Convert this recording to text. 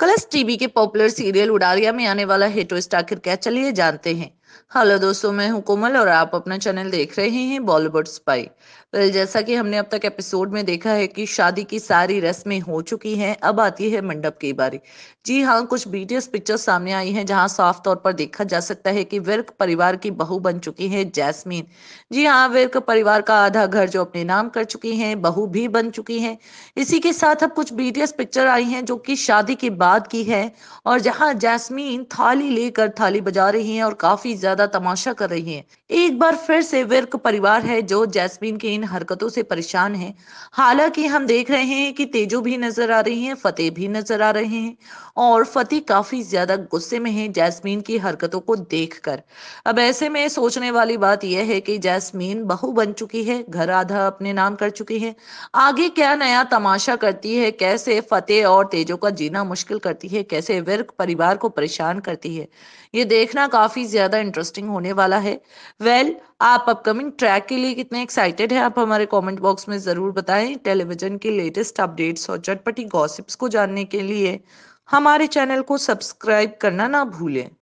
colours TV के popular serial Udaariyaan में आने वाला हिट स्टार क्या चलिए जानते हैं हेलो दोस्तों मैं हूं कोमल और आप अपना चैनल देख रहे हैं बॉलीवुड स्पाई वेल तो जैसा कि हमने अब तक एपिसोड में देखा है कि शादी की सारी रस्में हो चुकी हैं अब आती है मंडप की बारी जी हाँ कुछ बीटीएस पिक्चर्स सामने आई हैं जहां साफ तौर पर देखा जा सकता है कि विर्क परिवार की बहू बन चुकी है जैस्मीन जी हाँ विर्क परिवार का आधा घर जो अपने नाम कर चुकी है बहू भी बन चुकी है इसी के साथ अब कुछ बीटीएस पिक्चर आई है जो की शादी के बाद की है और जहाँ जैसमीन थाली लेकर थाली बजा रही है और काफी ज्यादा तमाशा कर रही हैं एक बार फिर से विर्क परिवार है जो जैस्मीन की इन हरकतों से परेशान है हालांकि हम देख रहे हैं कि तेजो भी नजर आ रही है फतेह भी नजर आ रहे हैं और फतेह काफी ज्यादा गुस्से में है जैस्मीन की हरकतों को देखकर अब ऐसे में सोचने वाली बात यह है कि जैस्मीन बहू बन चुकी है घर आधा अपने नाम कर चुकी है आगे क्या नया तमाशा करती है कैसे फतेह और तेजो का जीना मुश्किल करती है कैसे विर्क परिवार को परेशान करती है ये देखना काफी ज्यादा इंटरेस्टिंग होने वाला है वेल well, आप अपकमिंग ट्रैक के लिए कितने एक्साइटेड हैं आप हमारे कमेंट बॉक्स में ज़रूर बताएं टेलीविज़न के लेटेस्ट अपडेट्स और चटपटी गॉसिप्स को जानने के लिए हमारे चैनल को सब्सक्राइब करना ना भूलें